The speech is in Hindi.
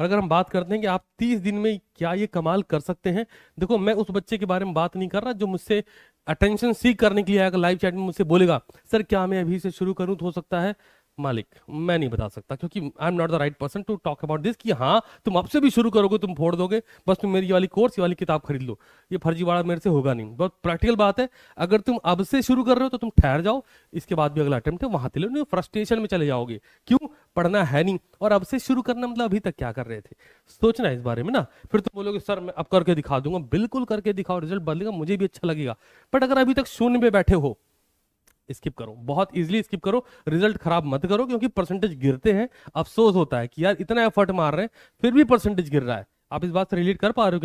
और अगर हम बात करते हैं कि आप तीस दिन में क्या ये कमाल कर सकते हैं देखो मैं उस बच्चे के बारे में बात नहीं कर रहा जो मुझसे अटेंशन सीख करने के लिए आएगा लाइव चैट में मुझसे बोलेगा सर क्या मैं अभी से शुरू करूँ तो हो सकता है मालिक मैं नहीं बता सकता क्योंकि I am not the right person to talk about this कि हाँ तुम अब से भी शुरू करोगे तुम फोड़ दोगे बस तुम मेरी वाली कोर्स ये वाली किताब खरीद लो ये फर्जीवाड़ा मेरे से होगा नहीं बहुत प्रैक्टिकल बात है अगर तुम अब से शुरू कर रहे हो तो तुम ठहर जाओ इसके बाद भी अगला अटैम्प्ट है वहां ले नहीं फ्रस्ट्रेशन में चले जाओगे क्यों पढ़ना है नहीं और अब से शुरू करना मतलब अभी तक क्या कर रहे थे सोचना इस बारे में ना फिर तुम बोलोगे सर मैं अब करके दिखा दूंगा बिल्कुल करके दिखाओ रिजल्ट बदलेगा मुझे भी अच्छा लगेगा बट अगर अभी तक शून्य पे बैठे हो स्किप करो बहुत इजीली स्किप करो रिजल्ट खराब मत करो क्योंकि परसेंटेज गिरते हैं अफसोस होता है कि यार इतना एफर्ट मार रहे हैं फिर भी परसेंटेज गिर रहा है आप इस बात से रिलेट कर पा रहे हो